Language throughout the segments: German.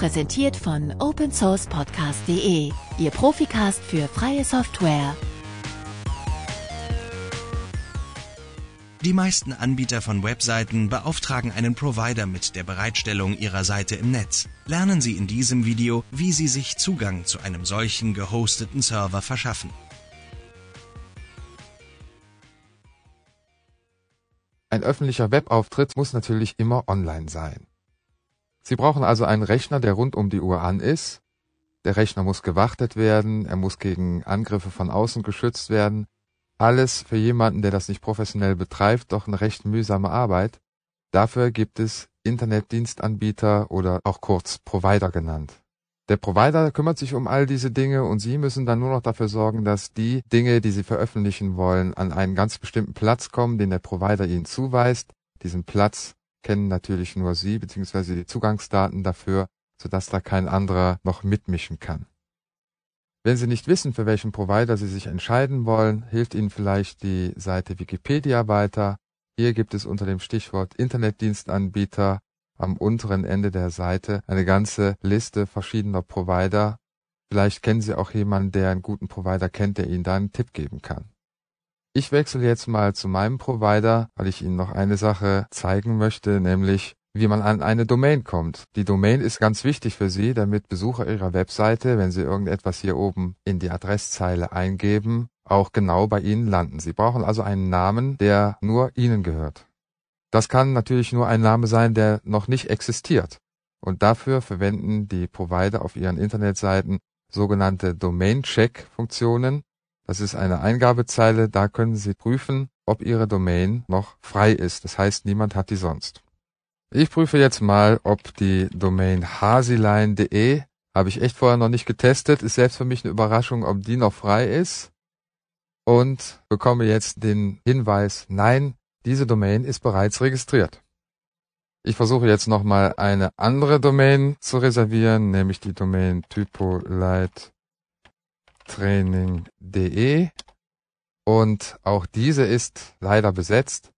präsentiert von opensourcepodcast.de, Ihr Profikast für freie Software. Die meisten Anbieter von Webseiten beauftragen einen Provider mit der Bereitstellung ihrer Seite im Netz. Lernen Sie in diesem Video, wie Sie sich Zugang zu einem solchen gehosteten Server verschaffen. Ein öffentlicher Webauftritt muss natürlich immer online sein. Sie brauchen also einen Rechner, der rund um die Uhr an ist. Der Rechner muss gewartet werden, er muss gegen Angriffe von außen geschützt werden. Alles für jemanden, der das nicht professionell betreibt, doch eine recht mühsame Arbeit. Dafür gibt es Internetdienstanbieter oder auch kurz Provider genannt. Der Provider kümmert sich um all diese Dinge und Sie müssen dann nur noch dafür sorgen, dass die Dinge, die Sie veröffentlichen wollen, an einen ganz bestimmten Platz kommen, den der Provider Ihnen zuweist. Diesen Platz kennen natürlich nur Sie bzw. die Zugangsdaten dafür, sodass da kein anderer noch mitmischen kann. Wenn Sie nicht wissen, für welchen Provider Sie sich entscheiden wollen, hilft Ihnen vielleicht die Seite Wikipedia weiter. Hier gibt es unter dem Stichwort Internetdienstanbieter am unteren Ende der Seite eine ganze Liste verschiedener Provider. Vielleicht kennen Sie auch jemanden, der einen guten Provider kennt, der Ihnen da einen Tipp geben kann. Ich wechsle jetzt mal zu meinem Provider, weil ich Ihnen noch eine Sache zeigen möchte, nämlich wie man an eine Domain kommt. Die Domain ist ganz wichtig für Sie, damit Besucher Ihrer Webseite, wenn Sie irgendetwas hier oben in die Adresszeile eingeben, auch genau bei Ihnen landen. Sie brauchen also einen Namen, der nur Ihnen gehört. Das kann natürlich nur ein Name sein, der noch nicht existiert. Und dafür verwenden die Provider auf ihren Internetseiten sogenannte Domain-Check-Funktionen, das ist eine Eingabezeile, da können Sie prüfen, ob Ihre Domain noch frei ist. Das heißt, niemand hat die sonst. Ich prüfe jetzt mal, ob die Domain hasilein.de, habe ich echt vorher noch nicht getestet, ist selbst für mich eine Überraschung, ob die noch frei ist. Und bekomme jetzt den Hinweis, nein, diese Domain ist bereits registriert. Ich versuche jetzt nochmal eine andere Domain zu reservieren, nämlich die Domain typolite training.de und auch diese ist leider besetzt.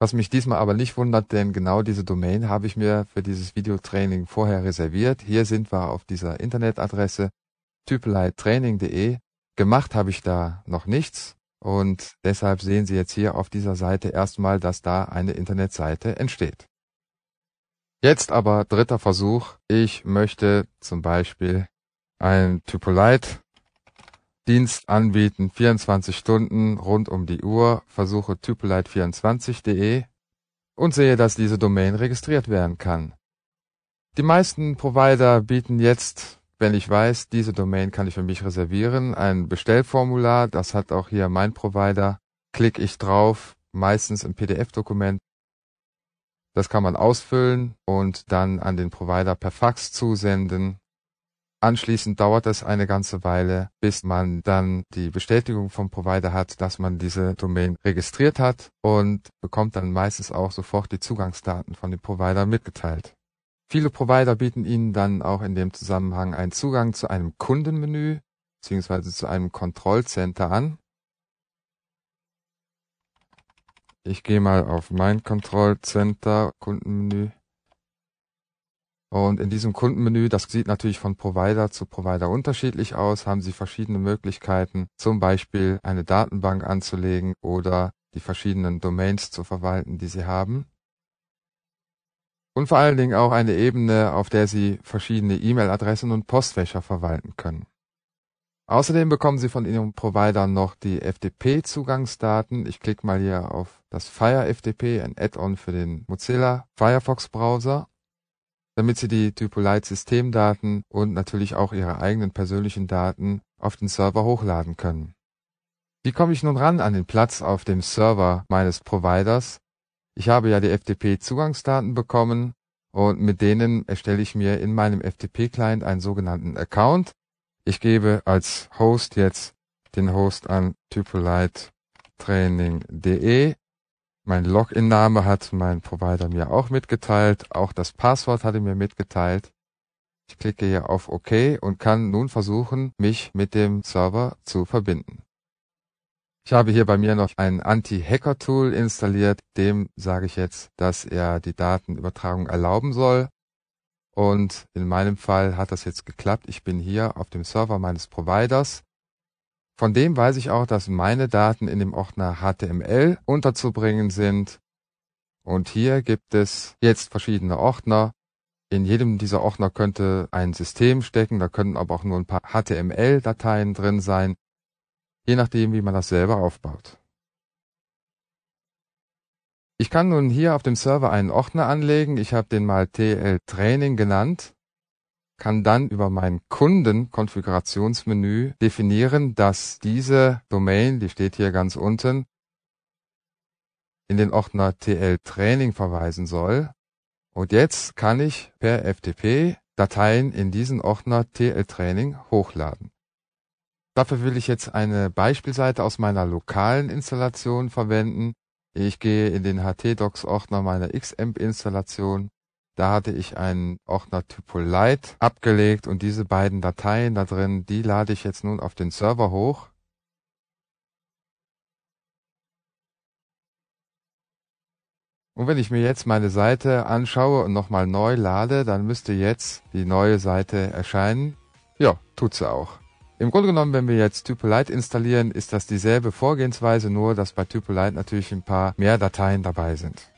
Was mich diesmal aber nicht wundert, denn genau diese Domain habe ich mir für dieses Videotraining vorher reserviert. Hier sind wir auf dieser Internetadresse typeleittraining.de. Gemacht habe ich da noch nichts und deshalb sehen Sie jetzt hier auf dieser Seite erstmal, dass da eine Internetseite entsteht. Jetzt aber dritter Versuch. Ich möchte zum Beispiel ein Typolite Dienst anbieten, 24 Stunden rund um die Uhr, versuche typolite 24de und sehe, dass diese Domain registriert werden kann. Die meisten Provider bieten jetzt, wenn ich weiß, diese Domain kann ich für mich reservieren, ein Bestellformular, das hat auch hier mein Provider, klicke ich drauf, meistens im PDF-Dokument. Das kann man ausfüllen und dann an den Provider per Fax zusenden Anschließend dauert es eine ganze Weile, bis man dann die Bestätigung vom Provider hat, dass man diese Domain registriert hat und bekommt dann meistens auch sofort die Zugangsdaten von dem Provider mitgeteilt. Viele Provider bieten Ihnen dann auch in dem Zusammenhang einen Zugang zu einem Kundenmenü bzw. zu einem Kontrollcenter an. Ich gehe mal auf mein Kontrollcenter Kundenmenü. Und in diesem Kundenmenü, das sieht natürlich von Provider zu Provider unterschiedlich aus, haben Sie verschiedene Möglichkeiten, zum Beispiel eine Datenbank anzulegen oder die verschiedenen Domains zu verwalten, die Sie haben. Und vor allen Dingen auch eine Ebene, auf der Sie verschiedene E-Mail-Adressen und Postfächer verwalten können. Außerdem bekommen Sie von Ihrem Provider noch die FTP-Zugangsdaten. Ich klicke mal hier auf das Fire FTP, ein Add-on für den Mozilla Firefox Browser damit sie die Typolite-Systemdaten und natürlich auch ihre eigenen persönlichen Daten auf den Server hochladen können. Wie komme ich nun ran an den Platz auf dem Server meines Providers? Ich habe ja die FTP-Zugangsdaten bekommen und mit denen erstelle ich mir in meinem FTP-Client einen sogenannten Account. Ich gebe als Host jetzt den Host an typolitetraining.de mein Login-Name hat mein Provider mir auch mitgeteilt. Auch das Passwort hat er mir mitgeteilt. Ich klicke hier auf OK und kann nun versuchen, mich mit dem Server zu verbinden. Ich habe hier bei mir noch ein Anti-Hacker-Tool installiert. Dem sage ich jetzt, dass er die Datenübertragung erlauben soll. Und in meinem Fall hat das jetzt geklappt. Ich bin hier auf dem Server meines Providers von dem weiß ich auch, dass meine Daten in dem Ordner HTML unterzubringen sind. Und hier gibt es jetzt verschiedene Ordner. In jedem dieser Ordner könnte ein System stecken, da können aber auch nur ein paar HTML-Dateien drin sein, je nachdem, wie man das selber aufbaut. Ich kann nun hier auf dem Server einen Ordner anlegen. Ich habe den mal TL Training genannt kann dann über mein Kundenkonfigurationsmenü definieren, dass diese Domain, die steht hier ganz unten, in den Ordner TL Training verweisen soll. Und jetzt kann ich per FTP Dateien in diesen Ordner TL Training hochladen. Dafür will ich jetzt eine Beispielseite aus meiner lokalen Installation verwenden. Ich gehe in den htdocs ordner meiner XAMPP-Installation da hatte ich einen Ordner Typolite abgelegt und diese beiden Dateien da drin, die lade ich jetzt nun auf den Server hoch. Und wenn ich mir jetzt meine Seite anschaue und nochmal neu lade, dann müsste jetzt die neue Seite erscheinen. Ja, tut sie auch. Im Grunde genommen, wenn wir jetzt Typolite installieren, ist das dieselbe Vorgehensweise, nur dass bei Typolite natürlich ein paar mehr Dateien dabei sind.